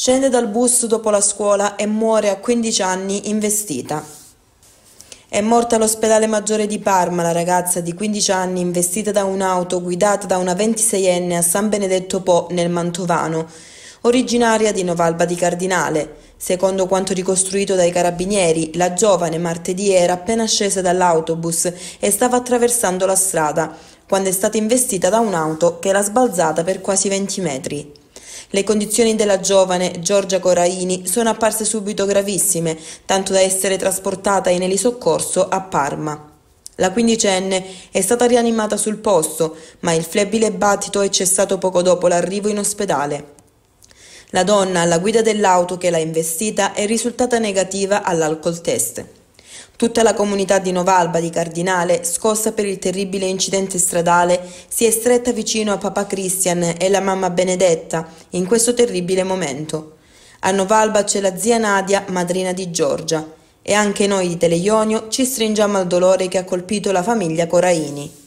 Scende dal bus dopo la scuola e muore a 15 anni investita. È morta all'ospedale maggiore di Parma la ragazza di 15 anni investita da un'auto guidata da una 26enne a San Benedetto Po nel Mantovano, originaria di Novalba di Cardinale. Secondo quanto ricostruito dai carabinieri, la giovane martedì era appena scesa dall'autobus e stava attraversando la strada, quando è stata investita da un'auto che l'ha sbalzata per quasi 20 metri. Le condizioni della giovane Giorgia Coraini sono apparse subito gravissime, tanto da essere trasportata in elisoccorso a Parma. La quindicenne è stata rianimata sul posto, ma il flebile battito è cessato poco dopo l'arrivo in ospedale. La donna alla guida dell'auto che l'ha investita è risultata negativa all'alcol test. Tutta la comunità di Novalba di Cardinale, scossa per il terribile incidente stradale, si è stretta vicino a Papa Christian e la mamma Benedetta in questo terribile momento. A Novalba c'è la zia Nadia, madrina di Giorgia, e anche noi di Teleionio ci stringiamo al dolore che ha colpito la famiglia Coraini.